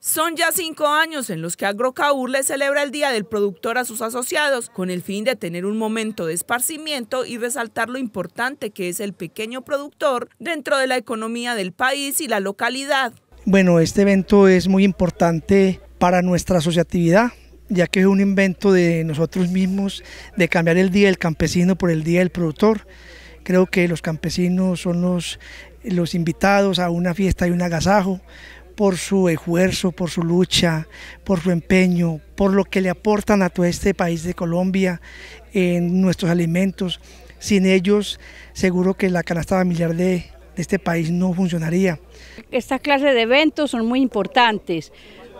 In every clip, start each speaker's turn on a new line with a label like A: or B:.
A: Son ya cinco años en los que Agrocaur le celebra el Día del Productor a sus asociados, con el fin de tener un momento de esparcimiento y resaltar lo importante que es el pequeño productor dentro de la economía del país y la localidad.
B: Bueno, este evento es muy importante para nuestra asociatividad, ya que es un invento de nosotros mismos, de cambiar el Día del Campesino por el Día del Productor. Creo que los campesinos son los, los invitados a una fiesta y un agasajo, por su esfuerzo, por su lucha, por su empeño, por lo que le aportan a todo este país de Colombia en nuestros alimentos. Sin ellos, seguro que la canasta familiar de, este país no funcionaría.
C: Esta clase de eventos son muy importantes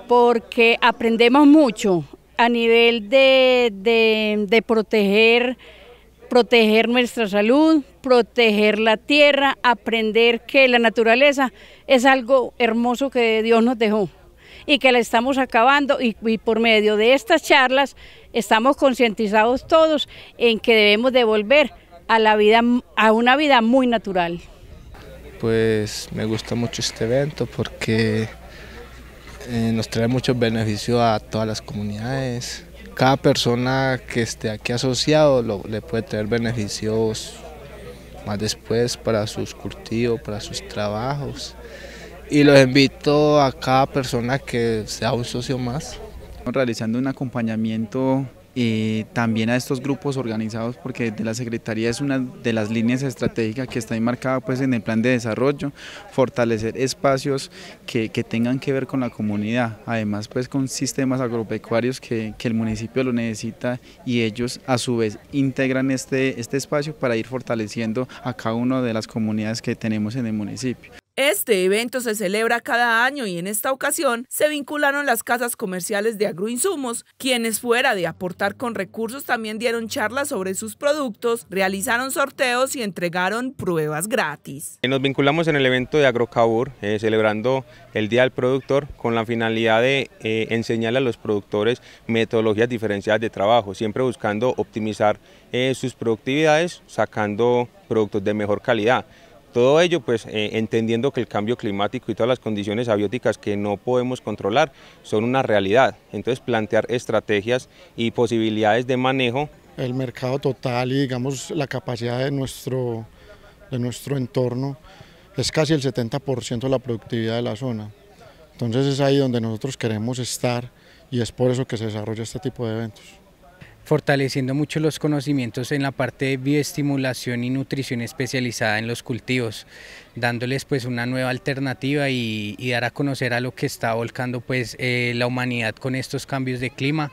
C: porque aprendemos mucho a nivel de proteger proteger nuestra salud, proteger la tierra, aprender que la naturaleza es algo hermoso que Dios nos dejó y que la estamos acabando y, por medio de estas charlas estamos concientizados todos en que debemos devolver a la vida a una vida muy natural.
B: Pues me gusta mucho este evento porque eh, nos trae mucho beneficio a todas las comunidades, cada persona que esté aquí asociado le puede tener beneficios más después para sus cultivos, para sus trabajos. Y los invito a cada
A: persona que sea un socio más. Realizando un acompañamiento también a estos grupos organizados porque desde la Secretaría es una de las líneas estratégicas que está enmarcada pues en el plan de desarrollo, fortalecer espacios que, tengan que ver con la comunidad, además pues con sistemas agropecuarios que, el municipio lo necesita y ellos a su vez integran este, este espacio para ir fortaleciendo a cada una de las comunidades que tenemos en el municipio. Este evento se celebra cada año y en esta ocasión se vincularon las casas comerciales de agroinsumos, quienes fuera de aportar con recursos también dieron charlas sobre sus productos, realizaron sorteos y entregaron pruebas gratis.
C: Eh, nos vinculamos en el evento de Agrocabur, eh, celebrando el Día del Productor con la finalidad de eh, enseñar enseñarle a los productores metodologías diferenciadas de trabajo, siempre buscando optimizar sus productividades, sacando productos de mejor calidad. Todo ello pues eh, entendiendo que el cambio climático y todas las condiciones abióticas que no podemos controlar son una realidad. Entonces plantear estrategias y posibilidades de manejo.
B: El mercado total y digamos la capacidad de nuestro, de nuestro entorno es casi el 70% de la productividad de la zona. Entonces es ahí donde nosotros queremos estar y es por eso que se desarrolla este tipo de eventos fortaleciendo mucho los conocimientos en la parte de bioestimulación y nutrición especializada en los cultivos, dándoles pues una nueva alternativa y, dar a conocer a lo que está volcando pues eh, la humanidad con estos cambios de clima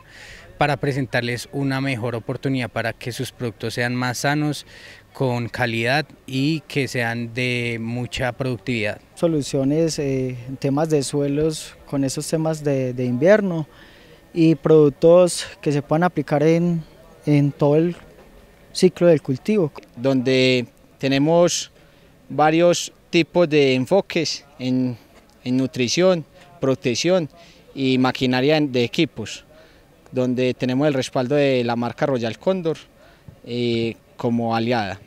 B: para presentarles una mejor oportunidad para que sus productos sean más sanos, con calidad y que sean de mucha productividad.
C: Soluciones eh, en temas de suelos con esos temas de, de invierno y productos que se puedan aplicar en, en todo el ciclo del cultivo.
B: Donde
C: tenemos
B: varios tipos de enfoques en, en nutrición, protección y maquinaria de equipos, donde tenemos el respaldo de la marca Royal Condor eh, como aliada.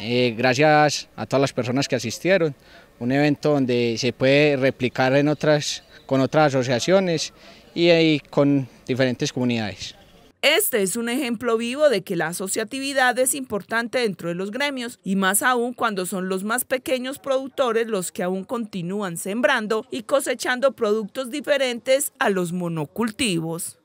B: Eh, gracias a todas las personas que asistieron, un evento donde se puede replicar en otras, con otras asociaciones y, ahí con diferentes comunidades.
A: Este es un ejemplo vivo de que la asociatividad es importante dentro de los gremios y más aún cuando son los más pequeños productores los que aún continúan sembrando y cosechando productos diferentes a los monocultivos.